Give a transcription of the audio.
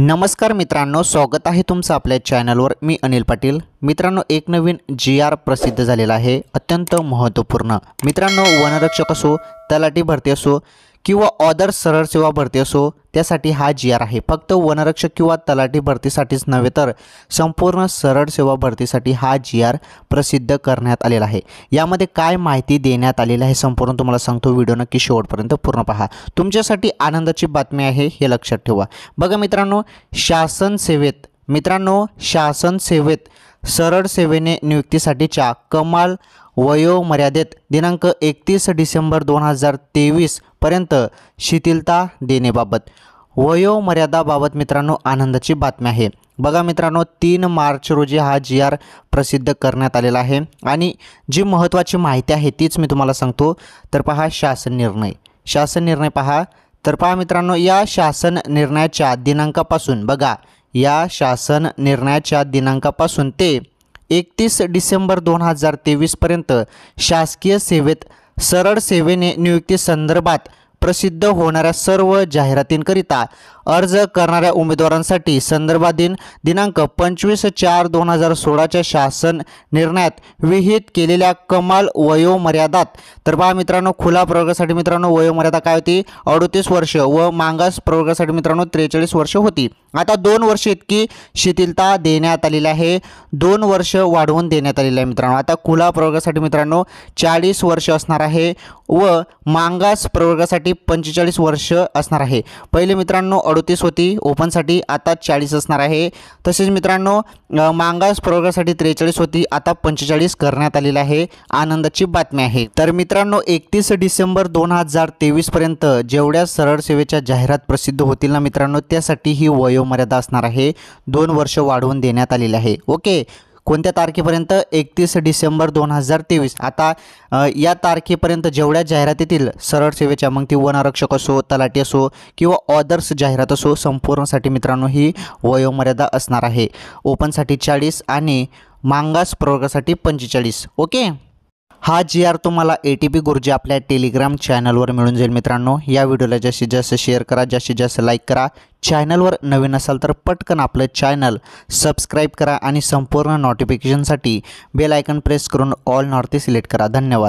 नमस्कार मित्रांनो स्वागत आहे तुमचं आपल्या चॅनलवर मी अनिल पाटील मित्रांनो एक नवीन जी आर प्रसिद्ध झालेला आहे अत्यंत महत्त्वपूर्ण मित्रांनो वनरक्षक असो तलाठी भरती असो किंवा ऑदर सरळ सेवा भरती असो त्यासाठी हा जी आर आहे फक्त वनरक्षक किंवा तलाठी भरतीसाठीच नव्हे तर संपूर्ण सरळ सेवा भरतीसाठी हा जी आर प्रसिद्ध करण्यात आलेला आहे यामध्ये काय माहिती देण्यात आलेली आहे संपूर्ण तुम्हाला सांगतो व्हिडिओ नक्की शेवटपर्यंत पूर्ण पहा तुमच्यासाठी आनंदाची बातमी आहे हे लक्षात ठेवा बघा मित्रांनो शासन सेवेत मित्रांनो शासन सेवेत सरळ सेवेने नियुक्तीसाठीच्या कमाल वयोमर्यादेत दिनांक एकतीस डिसेंबर दोन हजार तेवीसपर्यंत शिथिलता देणेबाबत वयोमर्यादाबाबत मित्रांनो आनंदाची बातमी आहे बघा मित्रांनो तीन मार्च रोजी हा जी आर प्रसिद्ध करण्यात आलेला आहे आणि जी महत्त्वाची माहिती आहे तीच मी तुम्हाला सांगतो तर पहा शासन निर्णय शासन निर्णय पहा तर पहा मित्रांनो या शासन निर्णयाच्या दिनांकापासून बघा या शासन निर्णयाच्या दिनांकापासून ते एकतीस डिसेंबर दोन हजार तेवीसपर्यंत शासकीय सेवेत सरळ सेवेने नियुक्ती संदर्भात प्रसिद्ध होणाऱ्या सर्व जाहिरातींकरिता अर्ज करणाऱ्या उमेदवारांसाठी संदर्भाधीन दिनांक पंचवीस चार दोन हजार सोळाच्या शासन निर्णयात विहित केलेल्या कमाल वयोमर्यादात तर पहा मित्रांनो खुला प्रवर्गासाठी मित्रांनो वयोमर्यादा काय होती अडतीस वर्ष व मांगास प्रवर्गासाठी मित्रांनो त्रेचाळीस वर्ष होती आता दोन वर्ष इतकी शिथिलता देण्यात आलेली आहे दोन वर्ष वाढवून देण्यात आलेली आहे मित्रांनो आता खुला प्रवर्गासाठी मित्रांनो चाळीस वर्ष असणार आहे व मांगास प्रवर्गासाठी ओपनसाठी पंचेचाळीस वर्ष असणार आहे पहिले मित्रांनो अडोतीस होती ओपनसाठी आता चाळीस असणार आहे तसेच मित्रांनो मांगास प्रवर्गासाठी त्रेचाळीस होती आता पंचेचाळीस करण्यात आलेली आहे आनंदाची बातमी आहे तर मित्रांनो एकतीस डिसेंबर दोन हजार तेवीसपर्यंत जेवढ्या सरळ सेवेच्या जाहिरात प्रसिद्ध होतील ना मित्रांनो त्यासाठी ही वयोमर्यादा असणार आहे दोन वर्ष वाढवून देण्यात आलेली आहे ओके कोणत्या तारखेपर्यंत एकतीस डिसेंबर दोन हजार तेवीस आता या तारखेपर्यंत जेवढ्या जाहिरातीतील सरळ सेवेच्या मग ती वनारक्षक असो तलाटी असो किंवा ऑदर्स जाहिरात असो संपूर्णसाठी मित्रांनो ही वयोमर्यादा असणार आहे ओपनसाठी चाळीस आणि मांगास प्रवर्गासाठी पंचेचाळीस ओके हा जी आर तुम्हाला ए टी पी गुरुजी आपल्या टेलिग्राम चॅनलवर मिळून जाईल मित्रांनो या व्हिडिओला जास्तीत जास्त शेअर करा जास्तीत जास्त लाईक करा चॅनलवर नवीन असाल तर पटकन आपलं चॅनल सबस्क्राईब करा आणि संपूर्ण नोटिफिकेशनसाठी बेल आयकन प्रेस करून ऑल नॉर्थी सिलेक्ट करा धन्यवाद